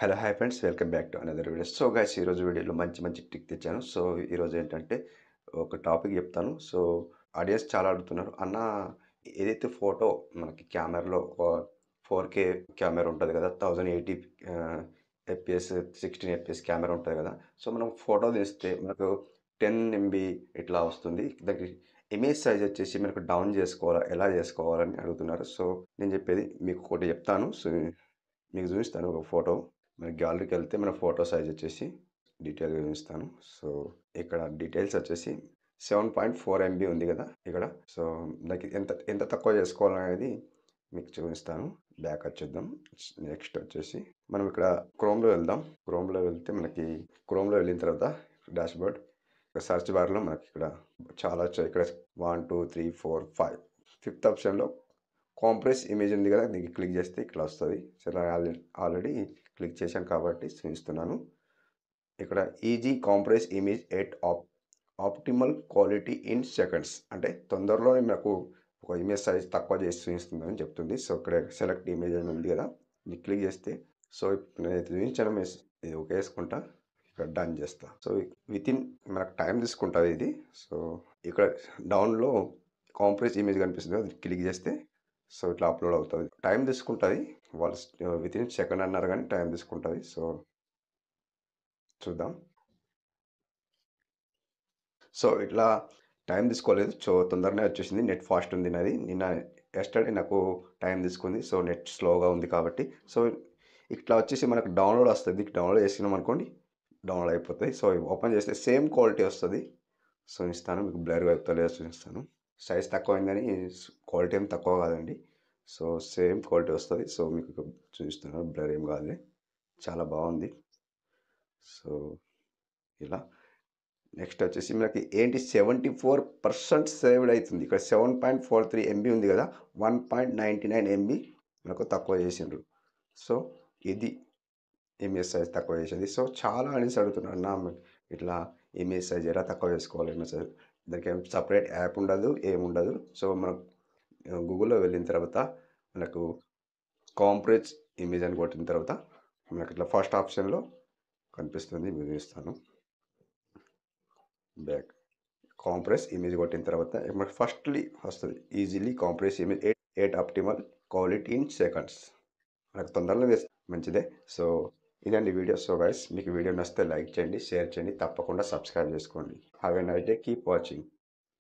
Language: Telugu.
hello hi friends welcome back to another video so guys ఈరోజు వీడియోలో మంచి మంచి టిక్ తెచ్చాను సో ఈరోజు ఏంటంటే ఒక టాపిక్ చెప్తాను సో ఆడియన్స్ చాలా అడుగుతున్నారు అన్న ఏదైతే ఫోటో మనకి కెమెరాలో ఫోర్ కే కెమెరా ఉంటుంది కదా thousand eighty FPS sixteen FPS camera ఉంటుంది కదా సో మనం ఫోటో తీస్తే మనకు టెన్ ఎంబీ ఇట్లా వస్తుంది దానికి ఇమేజ్ సైజ్ వచ్చేసి మనకు డౌన్ చేసుకోవాలా ఎలా చేసుకోవాలని అడుగుతున్నారు సో నేను చెప్పేది మీకు ఒకటి చెప్తాను సో మీకు చూపిస్తాను ఒక ఫోటో మన గ్యాలరీకి వెళ్తే మన ఫోటో సైజ్ వచ్చేసి డీటెయిల్గా చూపిస్తాను సో ఇక్కడ డీటెయిల్స్ వచ్చేసి సెవెన్ పాయింట్ ఫోర్ ఎంబీ ఉంది కదా ఇక్కడ సో నాకు ఎంత ఎంత తక్కువ చేసుకోవాలనేది మీకు చూపిస్తాను బ్యాక్ వచ్చేద్దాం నెక్స్ట్ వచ్చేసి మనం ఇక్కడ క్రోమ్లో వెళ్దాం క్రోమ్లో వెళ్తే మనకి క్రోమ్లో వెళ్ళిన తర్వాత డాష్ బోర్డ్ సర్చ్ బార్లో మనకి ఇక్కడ చాలా వచ్చాయి ఇక్కడ one two three four five fifth ఆప్షన్లో కాంప్రెస్ ఇమేజ్ ఉంది కదా దీనికి క్లిక్ చేస్తే ఇక్కడ వస్తుంది సరే ఆల్రెడీ క్లిక్ చేశాను కాబట్టి చూపిస్తున్నాను ఇక్కడ easy compress image at up optimal quality in seconds అంటే తొందరలోనే నాకు ఒక ఇమేజ్ సైజ్ తక్కువ చేసి చూపిస్తుందని చెప్తుంది సో ఇక్కడ సెలెక్ట్ ఇమేజ్ అని ఉంది కదా ఇది క్లిక్ చేస్తే సో నేనైతే చూపించడం ఇది ఒక వేసుకుంటా ఇక్కడ డన్ చేస్తా సో విత్ ఇన్ మనకు టైం తీసుకుంటుంది ఇది సో ఇక్కడ డౌన్లో కాంప్రెస్ ఇమేజ్ కనిపిస్తుంది క్లిక్ చేస్తే సో ఇట్లా అప్లోడ్ అవుతుంది టైం తీసుకుంటుంది వాళ్ళు విత్ ఇన్ సెకండ్ అన్నారు కానీ టైం తీసుకుంటుంది సో చూద్దాం సో ఇట్లా టైం తీసుకోలేదు సో తొందరనే వచ్చేసింది నెట్ ఫాస్ట్ ఉంది నాది నిన్న ఎస్టర్డే నాకు టైం తీసుకుంది సో నెట్ స్లోగా ఉంది కాబట్టి సో ఇట్లా వచ్చేసి మనకు డౌన్లోడ్ వస్తుంది డౌన్లోడ్ చేసినాం అనుకోండి డౌన్లోడ్ అయిపోతుంది సో ఓపెన్ చేస్తే సేమ్ క్వాలిటీ వస్తుంది సో ఇస్తాను మీకు బ్లర్గా చెప్తా లేదు చూపిస్తాను సైజ్ తక్కువ కానీ క్వాలిటీ ఏం తక్కువ కాదండి సో సేమ్ క్వాలిటీ వస్తుంది సో మీకు చూపిస్తున్నాను బ్లర్ ఏం కాదు చాలా బాగుంది సో ఇలా నెక్స్ట్ వచ్చేసి మనకి ఏంటి సెవెంటీ ఫోర్ పర్సెంట్ సేవ్డ్ అవుతుంది ఇక్కడ seven point four three MB ఉంది కదా one point ninety nine MB మనకు తక్కువ చేసిండ్రు సో ఇది ఎంఎస్ సైజ్ తక్కువ చేసింది సో చాలా అనేసి అడుగుతున్నాడు అన్న ఇట్లా ఇమేజ్ సైజ్ ఎలా తక్కువ చేసుకోవాలి ఇమేజ్ సైజ్ దానికి ఏం సపరేట్ యాప్ ఉండదు ఏముండదు సో మనం గూగుల్లో వెళ్ళిన తర్వాత మనకు కాంప్రెస్ ఇమేజ్ అని కొట్టిన తర్వాత మనకు ఇట్లా ఫస్ట్ ఆప్షన్లో కనిపిస్తుంది మీరు ఇస్తాను బ్యాక్ కాంప్రెస్ ఇమేజ్ కొట్టిన తర్వాత మనకి ఫస్ట్లీ వస్తుంది easily compress image at at optimal quality in seconds మనకు తొందరలో మంచిదే సో ఇదండి వీడియో సో గైస్ మీకు వీడియో నచ్చితే లైక్ చేయండి షేర్ చేయండి తప్పకుండా సబ్స్క్రైబ్ చేసుకోండి have a nice day keep watching